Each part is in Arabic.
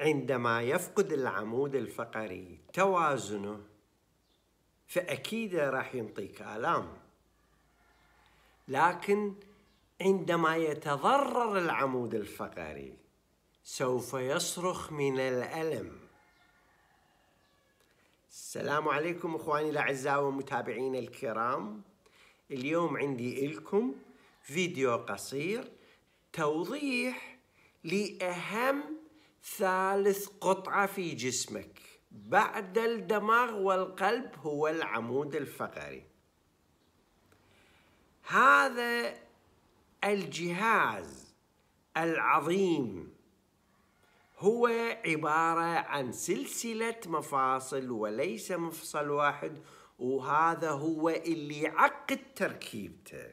عندما يفقد العمود الفقري توازنه فأكيد راح ينطيك آلام لكن عندما يتضرر العمود الفقري سوف يصرخ من الألم السلام عليكم اخواني الاعزاء ومتابعينا الكرام اليوم عندي لكم فيديو قصير توضيح لأهم ثالث قطعة في جسمك بعد الدماغ والقلب هو العمود الفقري هذا الجهاز العظيم هو عبارة عن سلسلة مفاصل وليس مفصل واحد وهذا هو اللي يعقد تركيبته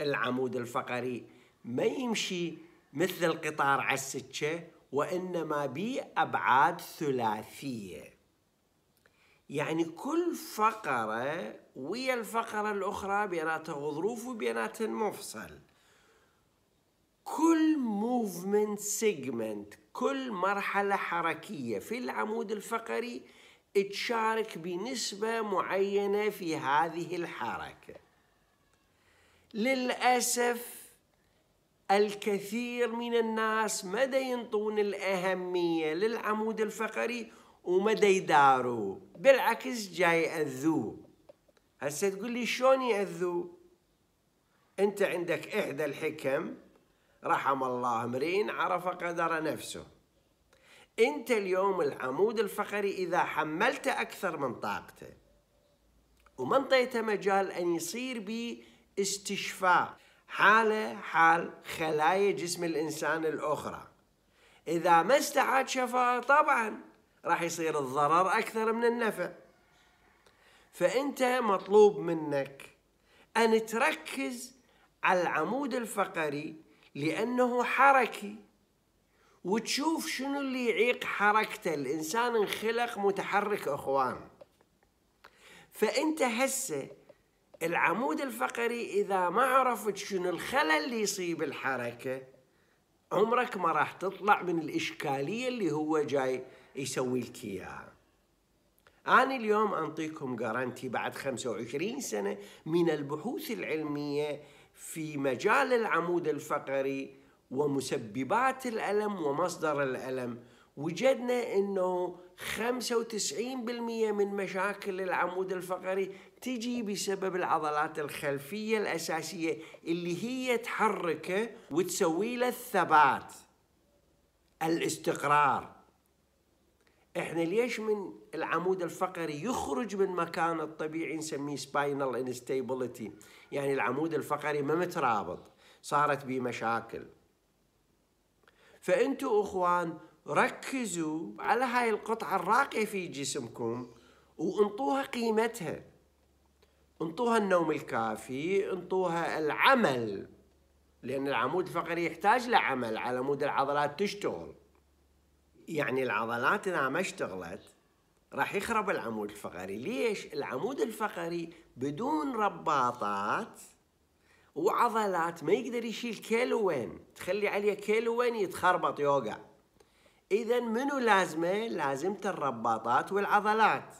العمود الفقري ما يمشي مثل القطار على السكة وإنما بأبعاد ثلاثية يعني كل فقرة ويا الفقرة الأخرى بيناتها غضروف وبيناتها مفصل كل موفمنت سيجمنت كل مرحلة حركية في العمود الفقري تشارك بنسبة معينة في هذه الحركة للأسف الكثير من الناس مدى ينطون الأهمية للعمود الفقري ومدى يداروا بالعكس جاي يأذوه هسه تقول لي شلون يأذوه أنت عندك إحدى الحكم رحم الله مرين عرف قدر نفسه أنت اليوم العمود الفقري إذا حملت أكثر من طاقته وما انطيته مجال أن يصير به استشفاء حاله حال خلايا جسم الإنسان الأخرى إذا ما استعاد شفاء طبعا راح يصير الضرر أكثر من النفع فأنت مطلوب منك أن تركز على العمود الفقري لأنه حركي وتشوف شنو اللي يعيق حركته الإنسان انخلق متحرك أخوان فأنت هسه العمود الفقري إذا ما عرفت شنو الخلل اللي يصيب الحركة عمرك ما راح تطلع من الإشكالية اللي هو جاي يسوي لك إياها أنا اليوم أنطيكم جارانتي بعد 25 سنة من البحوث العلمية في مجال العمود الفقري ومسببات الألم ومصدر الألم وجدنا انه 95% من مشاكل العمود الفقري تجي بسبب العضلات الخلفية الأساسية اللي هي تحركه وتسوي له الثبات الاستقرار احنا ليش من العمود الفقري يخرج من مكانه الطبيعي نسميه سباينال انستابيليتي يعني العمود الفقري ما مترابط صارت به مشاكل فانتوا اخوان ركزوا على هاي القطعة الراقية في جسمكم وانطوها قيمتها انطوها النوم الكافي انطوها العمل لأن العمود الفقري يحتاج لعمل على مود العضلات تشتغل يعني العضلات إذا ما اشتغلت راح يخرب العمود الفقري ليش؟ العمود الفقري بدون رباطات وعضلات ما يقدر يشيل كيلوين تخلي عليه كيلوين يتخربط يوقع اذا منو لازمه لازمه الرباطات والعضلات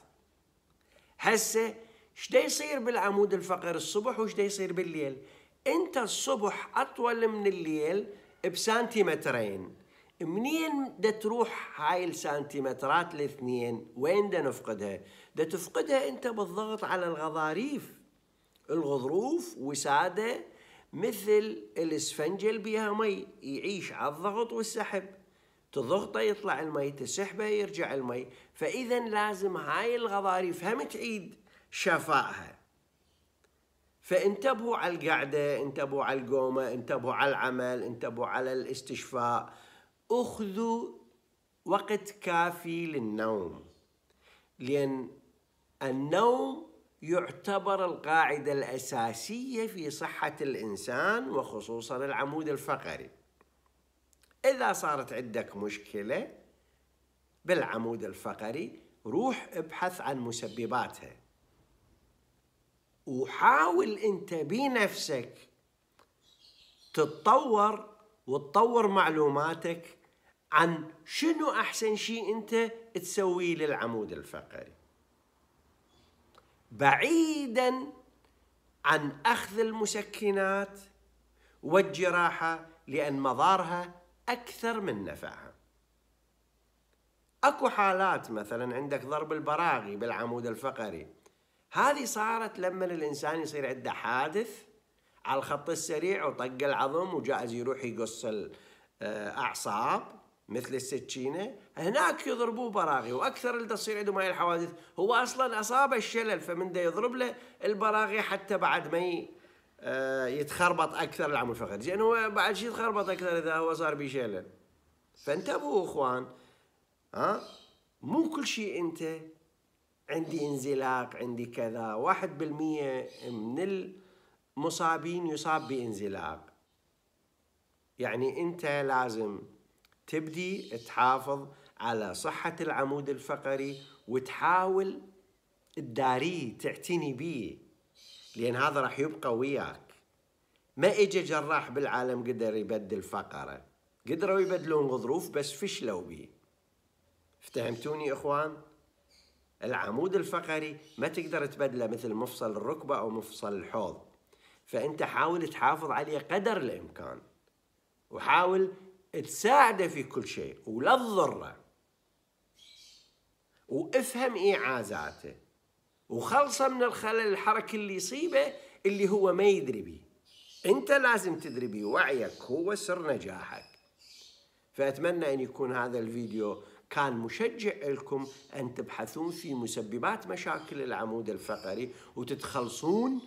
هسه ايش يصير بالعمود الفقري الصبح وايش يصير بالليل انت الصبح اطول من الليل بسنتيمترين منين دا تروح هاي السنتيمترات الاثنين وين دا نفقدها دا تفقدها انت بالضغط على الغضاريف الغضروف وساده مثل الاسفنجل بيها مي يعيش على الضغط والسحب تضغطه يطلع المي تسحبه يرجع المي فإذا لازم هاي الغضاريف هم تعيد شفائها فانتبهوا على القعدة انتبهوا على القومة انتبهوا على العمل انتبهوا على الاستشفاء اخذوا وقت كافي للنوم لأن النوم يعتبر القاعدة الأساسية في صحة الإنسان وخصوصا العمود الفقري إذا صارت عندك مشكلة بالعمود الفقري روح ابحث عن مسبباتها وحاول أنت بنفسك تتطور وتطور معلوماتك عن شنو أحسن شيء أنت تسويه للعمود الفقري بعيداً عن أخذ المسكنات والجراحة لأن مضارها أكثر من نفعها أكو حالات مثلا عندك ضرب البراغي بالعمود الفقري هذه صارت لما الإنسان يصير عنده حادث على الخط السريع وطق العظم وجاز يروح يقص الأعصاب آه، مثل السكينة هناك يضربوه براغي وأكثر اللي تصير عندهم هاي الحوادث هو أصلا أصابه الشلل فمن ده يضرب له البراغي حتى بعد ما آه، يتخربط اكثر العام الفقري يعني هو بعد شيء يتخربط اكثر اذا هو صار بيشلل فانتبهوا اخوان ها مو كل شيء انت عندي انزلاق عندي كذا واحد بالمية من المصابين يصاب بانزلاق يعني انت لازم تبدي تحافظ على صحة العمود الفقري وتحاول تداريه تعتني بيه لأن هذا راح يبقى وياك ما اجى جراح بالعالم قدر يبدل فقرة قدروا يبدلون الظروف بس فشلوا به افتهمتوني إخوان؟ العمود الفقري ما تقدر تبدله مثل مفصل الركبة أو مفصل الحوض فأنت حاول تحافظ عليه قدر الإمكان وحاول تساعده في كل شيء ولا تضره وافهم إيعازاته وخلصة من الخلل الحركي اللي يصيبه اللي هو ما يدري بيه انت لازم تدري بيه وعيك هو سر نجاحك فاتمنى ان يكون هذا الفيديو كان مشجع لكم ان تبحثون في مسببات مشاكل العمود الفقري وتتخلصون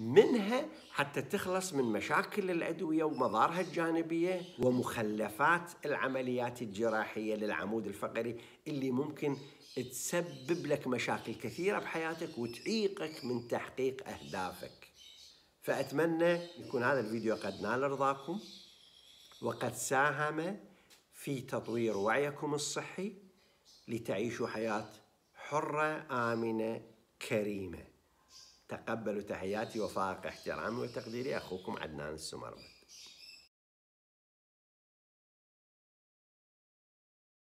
منها حتى تخلص من مشاكل الأدوية ومضارها الجانبية ومخلفات العمليات الجراحية للعمود الفقري اللي ممكن تسبب لك مشاكل كثيرة بحياتك وتعيقك من تحقيق أهدافك فأتمنى يكون هذا الفيديو قد نال رضاكم وقد ساهم في تطوير وعيكم الصحي لتعيشوا حياة حرة آمنة كريمة تقبلوا تحياتي وفاق احترامي وتقديري أخوكم عدنان السمربي